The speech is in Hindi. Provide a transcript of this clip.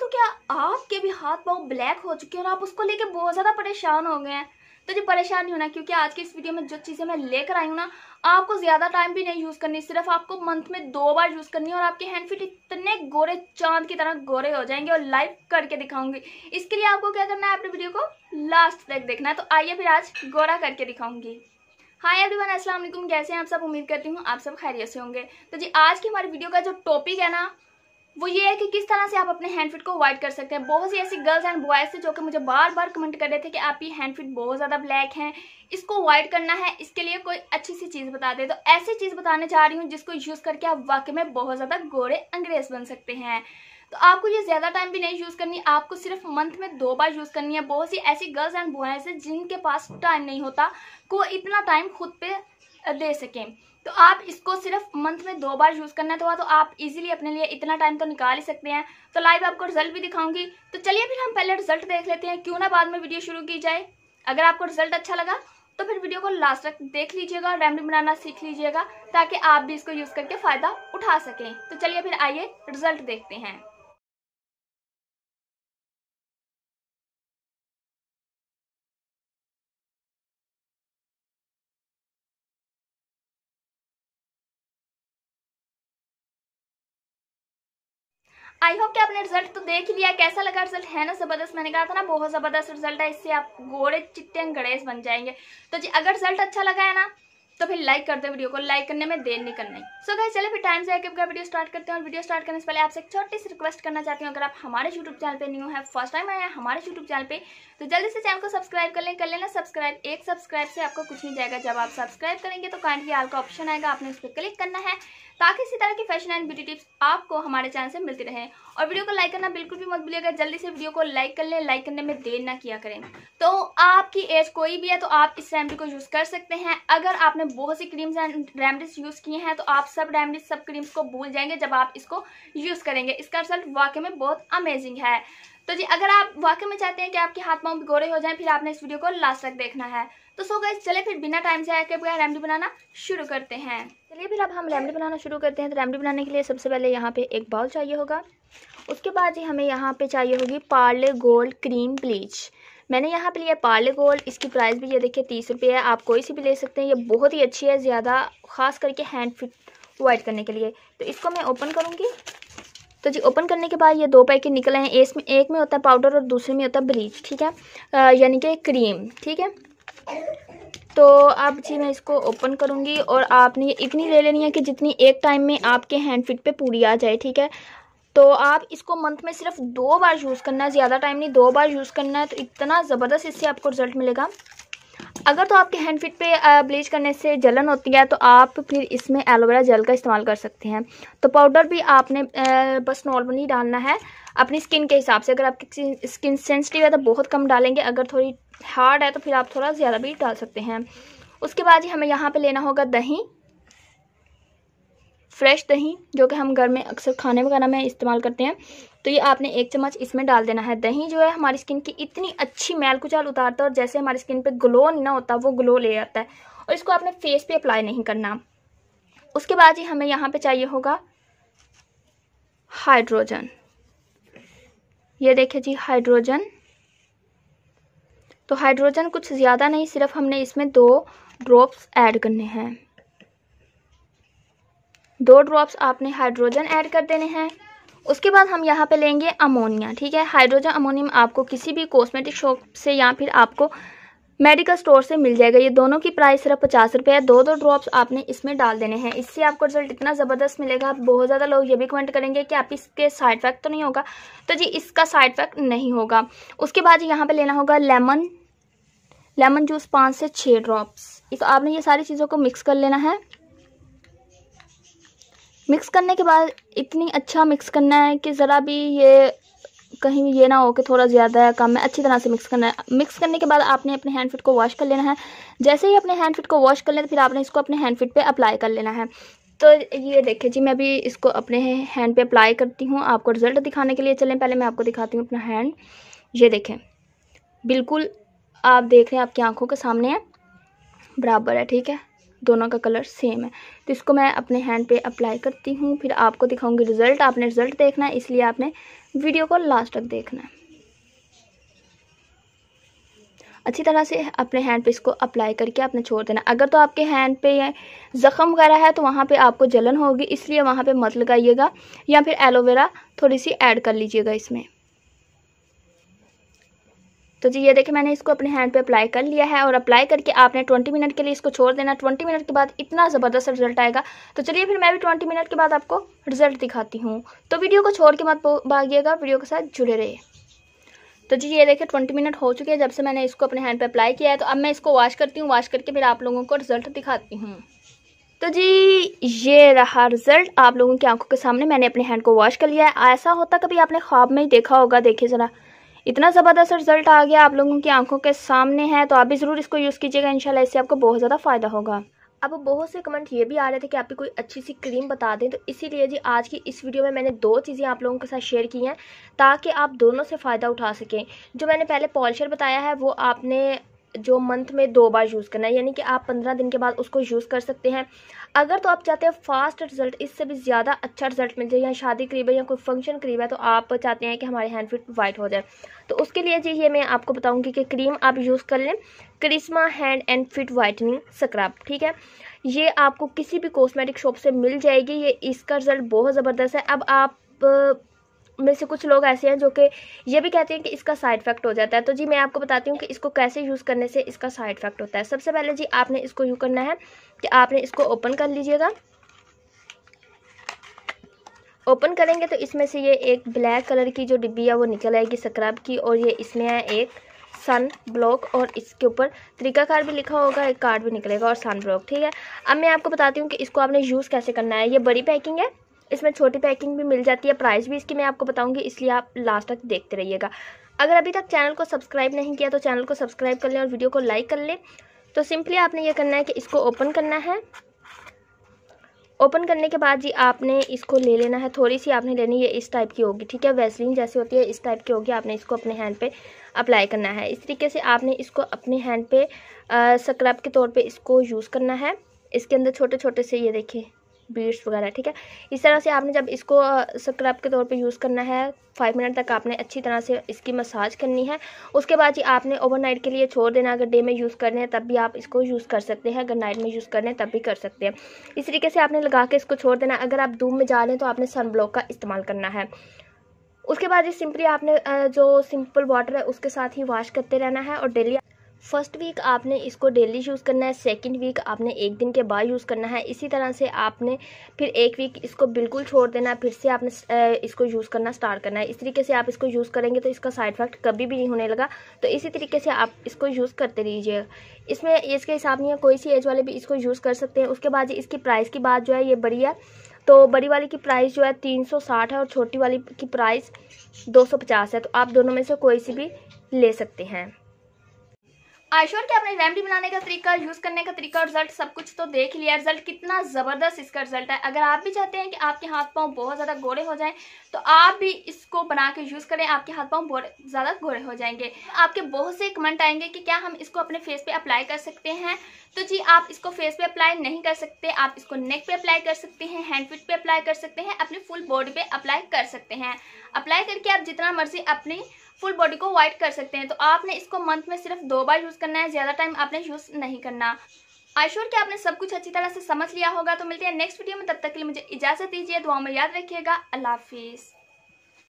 तो क्या आपके भी हाथ पाँव ब्लैक हो चुके हैं और आप उसको लेके बहुत ज़्यादा परेशान हो गए हैं तो जी परेशान नहीं होना क्योंकि आज की इस वीडियो में जो चीज़ें मैं लेकर आई हूँ ना आपको ज़्यादा टाइम भी नहीं यूज़ करनी सिर्फ आपको मंथ में दो बार यूज़ करनी है और आपके हैंड फिट इतने गोरे चांद की तरह गोरे हो जाएंगे और लाइव करके दिखाऊंगी इसके लिए आपको क्या करना है अपनी वीडियो को लास्ट तक देखना है तो आइए फिर आज गोरा करके दिखाऊंगी हाय एवरीवन अस्सलाम वालेकुम कैसे हैं आप सब उम्मीद करती हूँ आप सब खैरियत से होंगे तो जी आज की हमारी वीडियो का जो टॉपिक है ना वो ये है कि किस तरह से आप अपने हैंड फिट को वाइट कर सकते हैं बहुत सी ऐसी गर्ल्स एंड बॉयज़ थे जो कि मुझे बार बार कमेंट कर रहे थे कि आपकी हैंड फिट बहुत ज़्यादा ब्लैक हैं इसको वाइट करना है इसके लिए कोई अच्छी सी चीज़ बता दे तो ऐसी चीज़ बताने जा रही हूँ जिसको यूज़ करके आप वाकई में बहुत ज़्यादा गोरे अंग्रेज बन सकते हैं तो आपको ये ज़्यादा टाइम भी नहीं यूज़ करनी आपको सिर्फ मंथ में दो बार यूज़ करनी है बहुत सी ऐसी गर्ल्स एंड बॉयज़ हैं जिनके पास टाइम नहीं होता को इतना टाइम खुद पर दे सकें तो आप इसको सिर्फ मंथ में दो बार यूज़ करना था तो, तो आप इजीली अपने लिए इतना टाइम तो निकाल ही सकते हैं तो लाइव आपको रिजल्ट भी दिखाऊंगी तो चलिए फिर हम पहले रिजल्ट देख लेते हैं क्यों ना बाद में वीडियो शुरू की जाए अगर आपको रिजल्ट अच्छा लगा तो फिर वीडियो को लास्ट तक देख लीजिएगा और रेमडी बनाना सीख लीजिएगा ताकि आप भी इसको यूज़ करके फ़ायदा उठा सकें तो चलिए फिर आइए रिजल्ट देखते हैं आई होप कि आपने रिजल्ट तो देख ही लिया कैसा लगा रिजल्ट है ना जबरदस्त मैंने कहा था ना बहुत जबरदस्त रिजल्ट है इससे आप घोड़े चिट्टे गणेश बन जाएंगे तो जी अगर रिजल्ट अच्छा लगा है ना तो फिर लाइक कर दे वीडियो को लाइक करने में देर नहीं करना सो गाइस चले फिर टाइम से आके वीडियो स्टार्ट करते हैं और वीडियो स्टार्ट करने से पहले आपसे एक छोटी सी रिक्वेस्ट करना चाहती हूँ अगर आप हमारे यूट्यूब चैनल पे न्यू है फर्स्ट टाइम आए हमारे यूट्यूब चैनल पे तो जल्दी से चैनल को सब्सक्राइब कर लें कर लेना सब्सक्राइब एक सब्सक्राइब से आपको कुछ नहीं जाएगा जब आप सब्सक्राइब करेंगे तो काइंडली आल का ऑप्शन आएगा आपने उस पर क्लिक करना है ताकि इसी तरह की फैशन एंड ब्यूटी टिप्स आपको हमारे चैनल से मिलती रहें और वीडियो को लाइक करना बिल्कुल भी मत भूलिएगा जल्दी से वीडियो को लाइक कर लें लाइक करने में देर ना किया करें तो आपकी एज कोई भी है तो आप इस रेमडी को यूज़ कर सकते हैं अगर आपने बहुत सी क्रीम्स एंड रेमडीज यूज़ किए हैं तो आप सब रेमडीज सब क्रीम्स को भूल जाएंगे जब आप इसको यूज़ करेंगे इसका रिजल्ट वाकई में बहुत अमेजिंग है तो जी अगर आप वाकई में चाहते हैं कि आपके हाथ पाँव गोरे हो जाएं फिर आपने इस वीडियो को लास्ट तक देखना है तो सो गए चले फिर बिना टाइम से आकर पूरा रेमडी बनाना शुरू करते हैं चलिए फिर अब हम रेमडी बनाना शुरू करते हैं तो रेमडी बनाने के लिए सबसे पहले यहाँ पे एक बाउल चाहिए होगा उसके बाद जी हमें यहाँ पे चाहिए होगी पार्ले गोल्ड क्रीम ब्लीच मैंने यहाँ पे लिया पार्ले गोल्ड इसकी प्राइस भी ये देखिए तीस रुपये है आप कोई सी भी ले सकते हैं ये बहुत ही अच्छी है ज़्यादा खास करके हैंड फिट वाइट करने के लिए तो इसको मैं ओपन करूँगी तो जी ओपन करने के बाद ये दो पैकेट निकल आए हैं एक में एक में होता है पाउडर और दूसरे में होता है ब्लीच ठीक है यानी कि क्रीम ठीक है तो अब जी मैं इसको ओपन करूँगी और आपने ये इतनी ले लेनी है कि जितनी एक टाइम में आपके हैंड फिट पर पूरी आ जाए ठीक है तो आप इसको मंथ में सिर्फ दो बार यूज़ करना है ज़्यादा टाइम नहीं दो बार यूज़ करना है तो इतना ज़बरदस्त इससे आपको रिज़ल्ट मिलेगा अगर तो आपके हैंड फिट पे ब्लीच करने से जलन होती है तो आप फिर इसमें एलोवेरा जेल का इस्तेमाल कर सकते हैं तो पाउडर भी आपने बस नॉर्मल ही डालना है अपनी स्किन के हिसाब से अगर आपकी स्किन सेंसिटिव है तो बहुत कम डालेंगे अगर थोड़ी हार्ड है तो फिर आप थोड़ा ज़्यादा भी डाल सकते हैं उसके बाद ही हमें यहाँ पर लेना होगा दही फ्रेश दही जो कि हम घर में अक्सर खाने वगैरह में इस्तेमाल करते हैं तो ये आपने एक चम्मच इसमें डाल देना है दही जो है हमारी स्किन की इतनी अच्छी मैल कुचाल उतारता है और जैसे हमारी स्किन पे ग्लो नहीं ना होता वो ग्लो ले आता है और इसको आपने फेस पे अप्लाई नहीं करना उसके बाद ही हमें यहाँ पे चाहिए होगा हाइड्रोजन ये देखिए जी हाइड्रोजन तो हाइड्रोजन कुछ ज़्यादा नहीं सिर्फ हमने इसमें दो ड्रॉप्स ऐड करने हैं दो ड्रॉप्स आपने हाइड्रोजन ऐड कर देने हैं उसके बाद हम यहाँ पे लेंगे अमोनिया ठीक है हाइड्रोजन अमोनियम आपको किसी भी कॉस्मेटिक शॉप से या फिर आपको मेडिकल स्टोर से मिल जाएगा ये दोनों की प्राइस सिर्फ पचास रुपये है दो दो ड्रॉप्स आपने इसमें डाल देने हैं इससे आपको रिजल्ट इतना ज़बरदस्त मिलेगा बहुत ज़्यादा लोग ये भी कमेंट करेंगे कि आप इसके साइड इफेक्ट तो नहीं होगा तो जी इसका साइड इफेक्ट नहीं होगा उसके बाद यहाँ पर लेना होगा लेमन लेमन जूस पाँच से छः ड्रॉप्स तो आपने ये सारी चीज़ों को मिक्स कर लेना है मिक्स करने के बाद इतनी अच्छा मिक्स करना है कि ज़रा भी ये कहीं ये ना हो कि थोड़ा ज़्यादा कम है अच्छी तरह से मिक्स करना है मिक्स करने के बाद आपने अपने हैंड फिट को वॉश कर लेना है जैसे ही अपने हैंड फिट को वॉश कर लें तो फिर आपने इसको अपने हैंड फिट पे अप्लाई कर लेना है तो ये देखिए जी मैं अभी इसको अपने हैंड पे अप्लाई करती हूँ आपको रिज़ल्ट दिखाने के लिए चलें पहले मैं आपको दिखाती हूँ अपना हैंड ये देखें बिल्कुल आप देख रहे हैं आपकी आंखों के सामने है बराबर है ठीक है दोनों का कलर सेम है तो इसको मैं अपने हैंड पे अप्लाई करती हूँ फिर आपको दिखाऊंगी रिज़ल्ट आपने रिज़ल्ट देखना है इसलिए आपने वीडियो को लास्ट तक देखना है अच्छी तरह से अपने हैंड पे इसको अप्लाई करके आपने छोड़ देना अगर तो आपके हैंड पे ज़ख़म वगैरह है तो वहाँ पे आपको जलन होगी इसलिए वहाँ पे मत लगाइएगा या फिर एलोवेरा थोड़ी सी ऐड कर लीजिएगा इसमें तो जी ये देखिए मैंने इसको अपने हैंड पे अप्लाई कर लिया है और अप्लाई करके आपने 20 मिनट के लिए इसको छोड़ देना 20 मिनट के बाद इतना ज़बरदस्त रिजल्ट आएगा तो चलिए फिर मैं भी 20 मिनट के बाद आपको रिजल्ट दिखाती हूँ तो वीडियो को छोड़ के मत भागिएगा वीडियो के साथ जुड़े रहिए तो जी ये देखिए ट्वेंटी मिनट हो चुके हैं जब से मैंने इसको अपने हैंड पर अप्लाई किया है तो अब मैं इसको वॉश करती हूँ वॉश करके फिर आप लोगों को रिजल्ट दिखाती हूँ तो जी ये रहा रिजल्ट आप लोगों की आंखों के सामने मैंने अपने हैंड को वॉश कर लिया है ऐसा होता कभी आपने ख्वाब में ही देखा होगा देखिए ज़रा इतना ज़बरदस्त रिजल्ट आ गया आप लोगों की आंखों के सामने है तो आप भी ज़रूर इसको यूज़ कीजिएगा शाला इससे आपको बहुत ज़्यादा फ़ायदा होगा अब बहुत से कमेंट ये भी आ रहे थे कि आपकी कोई अच्छी सी क्रीम बता दें तो इसीलिए जी आज की इस वीडियो में मैंने दो चीज़ें आप लोगों के साथ शेयर की हैं ताकि आप दोनों से फ़ायदा उठा सकें जो मैंने पहले पॉलिशर बताया है वो आपने जो मंथ में दो बार यूज़ करना है यानी कि आप पंद्रह दिन के बाद उसको यूज़ कर सकते हैं अगर तो आप चाहते हैं फास्ट रिजल्ट इससे भी ज़्यादा अच्छा रिजल्ट मिल जाए या शादी करीब है या कोई फंक्शन करीब है तो आप चाहते हैं कि हमारे हैंड फिट वाइट हो जाए तो उसके लिए जी ये मैं आपको बताऊँगी कि क्रीम आप यूज़ कर लें Karishma hand and feet whitening scrub ठीक है ये आपको किसी भी कॉस्मेटिक शॉप से मिल जाएगी ये इसका रिज़ल्ट बहुत ज़बरदस्त है अब आप में से कुछ लोग ऐसे हैं जो कि ये भी कहते हैं कि इसका साइड इफेक्ट हो जाता है तो जी मैं आपको बताती हूँ कि इसको कैसे यूज़ करने से इसका साइड इफेक्ट होता है सबसे पहले जी आपने इसको यूँ करना है कि आपने इसको ओपन कर लीजिएगा ओपन करेंगे तो इसमें से ये एक ब्लैक कलर की जो डिब्बी है वो निकल आएगी स्क्रब की और ये इसमें है एक सन ब्लॉक और इसके ऊपर तरीकाकार भी लिखा होगा एक कार्ड भी निकलेगा और सन ब्लॉक ठीक है अब मैं आपको बताती हूँ कि इसको आपने यूज़ कैसे करना है ये बड़ी पैकिंग है इसमें छोटी पैकिंग भी मिल जाती है प्राइस भी इसकी मैं आपको बताऊँगी इसलिए आप लास्ट तक देखते रहिएगा अगर अभी तक चैनल को सब्सक्राइब नहीं किया तो चैनल को सब्सक्राइब कर लें और वीडियो को लाइक कर लें तो सिंपली आपने ये करना है कि इसको ओपन करना है ओपन करने के बाद जी आपने इसको ले लेना है थोड़ी सी आपने लेनी है इस टाइप की होगी ठीक है वैसलिन जैसी होती है इस टाइप की होगी आपने इसको अपने हैंड पे अप्लाई करना है इस तरीके से आपने इसको अपने हैंड पे स्क्रब के तौर पे इसको यूज़ करना है इसके अंदर छोटे छोटे से ये देखिए बीड्स वगैरह ठीक है इस तरह से आपने जब इसको स्क्रब के तौर पे यूज़ करना है फाइव मिनट तक आपने अच्छी तरह से इसकी मसाज करनी है उसके बाद ही आपने ओवरनाइट के लिए छोड़ देना अगर डे में यूज़ करने हैं तब भी आप इसको यूज़ कर सकते हैं अगर नाइट में यूज़ करने हैं तब भी कर सकते हैं इस तरीके से आपने लगा के इसको छोड़ देना अगर आप धूम में जा रहे हैं तो आपने सन ब्लॉक का इस्तेमाल करना है उसके बाद ये सिंपली आपने जो सिंपल वाटर है उसके साथ ही वॉश करते रहना है और डेली फर्स्ट वीक आपने इसको डेली यूज़ करना है सेकंड वीक आपने एक दिन के बाद यूज़ करना है इसी तरह से आपने फिर एक वीक इसको बिल्कुल छोड़ देना है फिर से आपने इसको यूज़ करना स्टार्ट करना है इस तरीके से आप इसको यूज़ करेंगे तो इसका साइड इफेक्ट कभी भी नहीं होने लगा तो इसी तरीके से आप इसको यूज़ करते रहिए इसमें एज के हिसाब नहीं है कोई सी एज वाले भी इसको यूज़ कर सकते हैं उसके बाद इसकी प्राइस की बात जो है ये बड़ी है तो बड़ी वाली की प्राइस जो है तीन सौ साठ है और छोटी वाली की प्राइस दो सौ पचास है तो आप दोनों में से कोई सी भी ले सकते हैं आयशोर के अपने रेमडी बनाने का तरीका यूज़ करने का तरीका और रिजल्ट सब कुछ तो देख लिया रिजल्ट कितना ज़बरदस्त इसका रिजल्ट है अगर आप भी चाहते हैं कि आपके हाथ पांव बहुत ज़्यादा गोरे हो जाएं तो आप भी इसको बना के यूज़ करें आपके हाथ पांव ज़्यादा गोरे हो जाएंगे आपके बहुत से कमेंट आएंगे कि क्या हम इसको अपने फेस पर अप्लाई कर सकते हैं तो जी आप इसको फेस पर अप्लाई नहीं कर सकते आप इसको नेक पर अप्लाई कर सकते हैं हैंड फिट पर अप्लाई कर सकते हैं अपनी फुल बॉडी पर अप्लाई कर सकते हैं अप्लाई करके आप जितना मर्जी अपनी फुल बॉडी को वाइट कर सकते हैं तो आपने इसको मंथ में सिर्फ दो बार यूज़ करना है ज़्यादा टाइम आपने यूज़ नहीं करना आई श्योर कि आपने सब कुछ अच्छी तरह से समझ लिया होगा तो मिलते हैं नेक्स्ट वीडियो में तब तक के लिए मुझे इजाज़त दीजिए दुआ में याद रखिएगा अल्लाह हाफिज़